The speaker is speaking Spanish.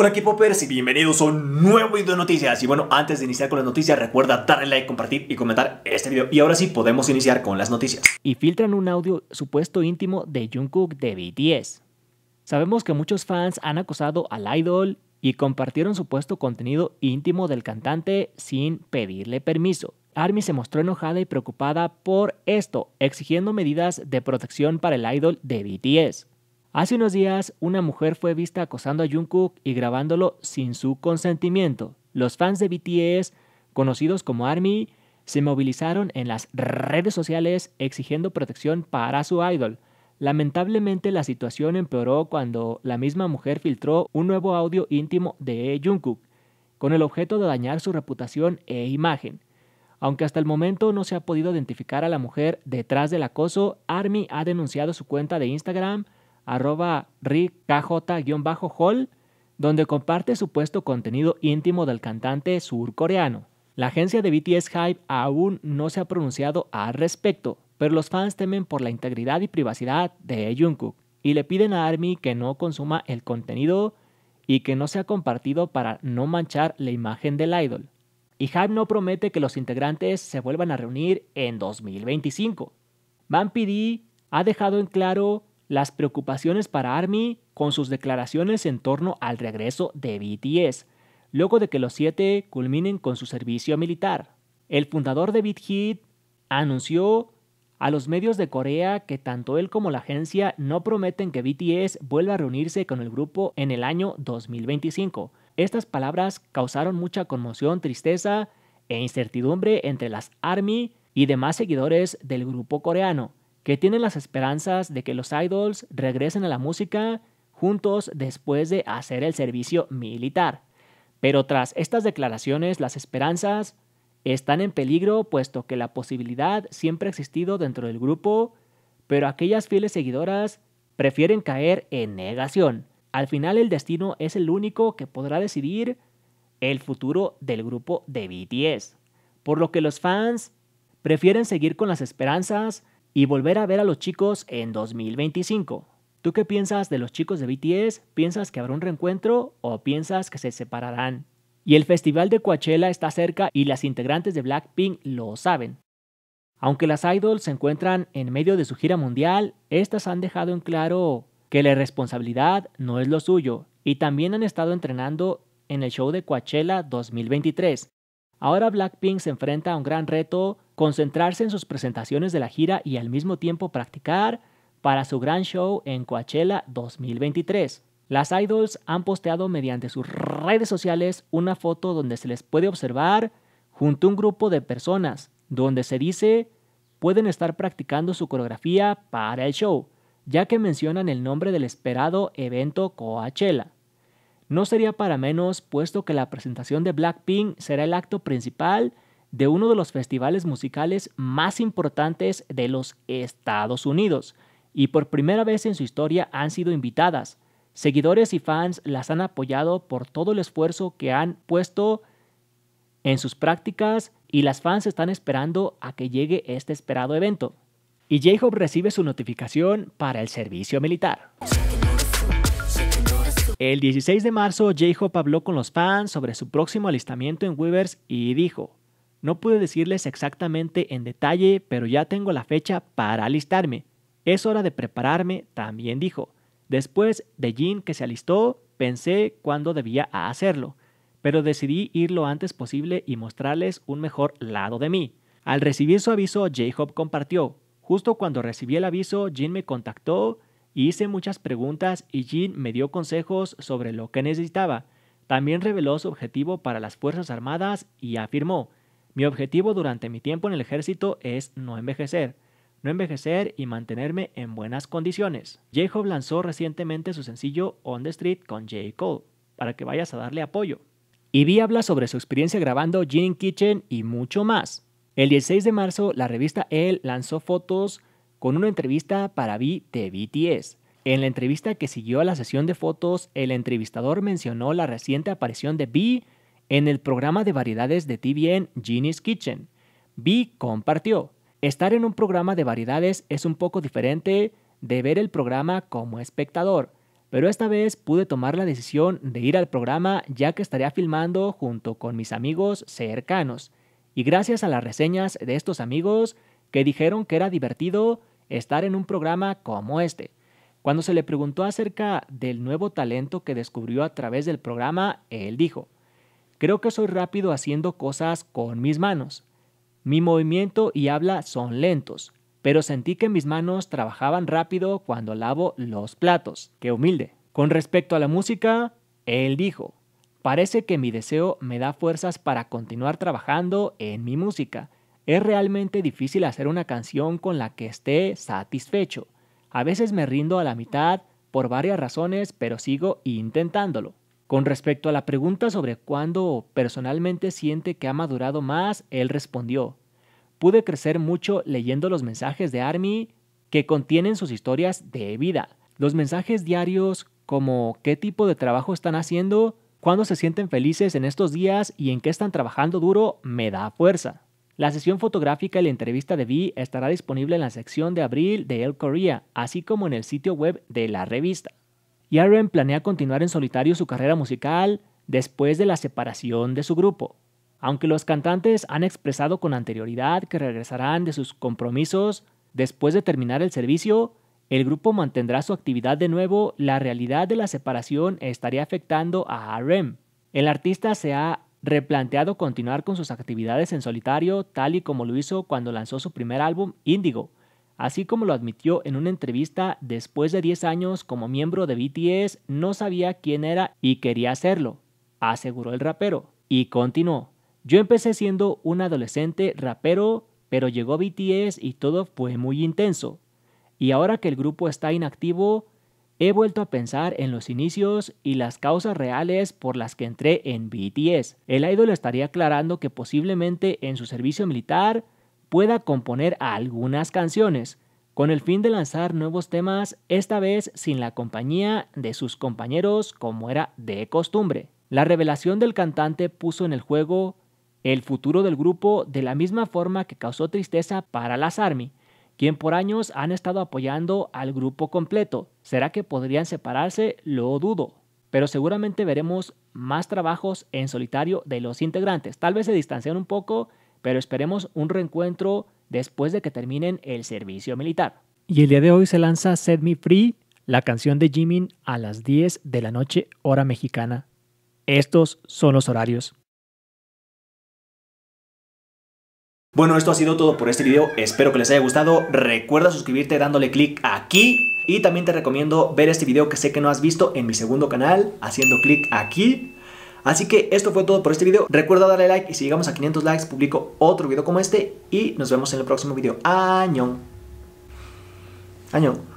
Hola aquí Poppers y bienvenidos a un nuevo video de noticias Y bueno, antes de iniciar con las noticias recuerda darle like, compartir y comentar este video Y ahora sí, podemos iniciar con las noticias Y filtran un audio supuesto íntimo de Jungkook de BTS Sabemos que muchos fans han acosado al idol y compartieron supuesto contenido íntimo del cantante sin pedirle permiso. Army se mostró enojada y preocupada por esto, exigiendo medidas de protección para el idol de BTS. Hace unos días, una mujer fue vista acosando a Jungkook y grabándolo sin su consentimiento. Los fans de BTS, conocidos como ARMY, se movilizaron en las redes sociales exigiendo protección para su idol. Lamentablemente la situación empeoró cuando la misma mujer filtró un nuevo audio íntimo de Jungkook, con el objeto de dañar su reputación e imagen. Aunque hasta el momento no se ha podido identificar a la mujer detrás del acoso, Army ha denunciado su cuenta de Instagram arroba hall donde comparte supuesto contenido íntimo del cantante surcoreano. La agencia de BTS Hype aún no se ha pronunciado al respecto, pero los fans temen por la integridad y privacidad de Jungkook y le piden a ARMY que no consuma el contenido y que no sea compartido para no manchar la imagen del idol. Y Hype no promete que los integrantes se vuelvan a reunir en 2025. Van ha dejado en claro las preocupaciones para Army con sus declaraciones en torno al regreso de BTS, luego de que los siete culminen con su servicio militar. El fundador de BitHit anunció a los medios de Corea que tanto él como la agencia no prometen que BTS vuelva a reunirse con el grupo en el año 2025. Estas palabras causaron mucha conmoción, tristeza e incertidumbre entre las ARMY y demás seguidores del grupo coreano, que tienen las esperanzas de que los idols regresen a la música juntos después de hacer el servicio militar. Pero tras estas declaraciones, las esperanzas están en peligro puesto que la posibilidad siempre ha existido dentro del grupo, pero aquellas fieles seguidoras prefieren caer en negación. Al final el destino es el único que podrá decidir el futuro del grupo de BTS, por lo que los fans prefieren seguir con las esperanzas y volver a ver a los chicos en 2025. ¿Tú qué piensas de los chicos de BTS? ¿Piensas que habrá un reencuentro o piensas que se separarán? Y el festival de Coachella está cerca y las integrantes de Blackpink lo saben. Aunque las idols se encuentran en medio de su gira mundial, estas han dejado en claro que la responsabilidad no es lo suyo y también han estado entrenando en el show de Coachella 2023. Ahora Blackpink se enfrenta a un gran reto concentrarse en sus presentaciones de la gira y al mismo tiempo practicar para su gran show en Coachella 2023. Las idols han posteado mediante sus redes sociales una foto donde se les puede observar junto a un grupo de personas, donde se dice pueden estar practicando su coreografía para el show, ya que mencionan el nombre del esperado evento Coachella. No sería para menos, puesto que la presentación de Blackpink será el acto principal de uno de los festivales musicales más importantes de los Estados Unidos, y por primera vez en su historia han sido invitadas. Seguidores y fans las han apoyado por todo el esfuerzo que han puesto en sus prácticas y las fans están esperando a que llegue este esperado evento. Y j recibe su notificación para el servicio militar. El 16 de marzo, j habló con los fans sobre su próximo alistamiento en Weavers y dijo, no pude decirles exactamente en detalle, pero ya tengo la fecha para alistarme. Es hora de prepararme, también dijo. Después de Jin que se alistó, pensé cuándo debía hacerlo, pero decidí ir lo antes posible y mostrarles un mejor lado de mí. Al recibir su aviso, J-Hope compartió. Justo cuando recibí el aviso, Jin me contactó, hice muchas preguntas y Jean me dio consejos sobre lo que necesitaba. También reveló su objetivo para las Fuerzas Armadas y afirmó, mi objetivo durante mi tiempo en el ejército es no envejecer, no envejecer y mantenerme en buenas condiciones. J-Hope lanzó recientemente su sencillo On the Street con J. Cole, para que vayas a darle apoyo. Y vi habla sobre su experiencia grabando Gin Kitchen y mucho más. El 16 de marzo, la revista Elle lanzó fotos con una entrevista para Vi de BTS. En la entrevista que siguió a la sesión de fotos, el entrevistador mencionó la reciente aparición de Vi en el programa de variedades de TVN Genie's Kitchen. Vi compartió. Estar en un programa de variedades es un poco diferente de ver el programa como espectador, pero esta vez pude tomar la decisión de ir al programa ya que estaría filmando junto con mis amigos cercanos. Y gracias a las reseñas de estos amigos que dijeron que era divertido estar en un programa como este. Cuando se le preguntó acerca del nuevo talento que descubrió a través del programa, él dijo, Creo que soy rápido haciendo cosas con mis manos. Mi movimiento y habla son lentos, pero sentí que mis manos trabajaban rápido cuando lavo los platos. Qué humilde. Con respecto a la música, él dijo, parece que mi deseo me da fuerzas para continuar trabajando en mi música. Es realmente difícil hacer una canción con la que esté satisfecho. A veces me rindo a la mitad por varias razones, pero sigo intentándolo. Con respecto a la pregunta sobre cuándo personalmente siente que ha madurado más, él respondió, pude crecer mucho leyendo los mensajes de Army que contienen sus historias de vida. Los mensajes diarios como qué tipo de trabajo están haciendo, cuándo se sienten felices en estos días y en qué están trabajando duro, me da fuerza. La sesión fotográfica y la entrevista de V estará disponible en la sección de abril de El Korea, así como en el sitio web de la revista y planea continuar en solitario su carrera musical después de la separación de su grupo. Aunque los cantantes han expresado con anterioridad que regresarán de sus compromisos después de terminar el servicio, el grupo mantendrá su actividad de nuevo, la realidad de la separación estaría afectando a RM. El artista se ha replanteado continuar con sus actividades en solitario, tal y como lo hizo cuando lanzó su primer álbum, Índigo, Así como lo admitió en una entrevista, después de 10 años como miembro de BTS no sabía quién era y quería hacerlo, aseguró el rapero. Y continuó, yo empecé siendo un adolescente rapero, pero llegó BTS y todo fue muy intenso. Y ahora que el grupo está inactivo, he vuelto a pensar en los inicios y las causas reales por las que entré en BTS. El idol estaría aclarando que posiblemente en su servicio militar pueda componer algunas canciones, con el fin de lanzar nuevos temas, esta vez sin la compañía de sus compañeros como era de costumbre. La revelación del cantante puso en el juego el futuro del grupo de la misma forma que causó tristeza para las ARMY, quien por años han estado apoyando al grupo completo. ¿Será que podrían separarse? Lo dudo. Pero seguramente veremos más trabajos en solitario de los integrantes. Tal vez se distancien un poco pero esperemos un reencuentro después de que terminen el servicio militar. Y el día de hoy se lanza Set Me Free, la canción de Jimin, a las 10 de la noche, hora mexicana. Estos son los horarios. Bueno, esto ha sido todo por este video, espero que les haya gustado, recuerda suscribirte dándole clic aquí y también te recomiendo ver este video que sé que no has visto en mi segundo canal haciendo clic aquí Así que esto fue todo por este video. Recuerda darle like y si llegamos a 500 likes publico otro video como este y nos vemos en el próximo video. Añón. Año.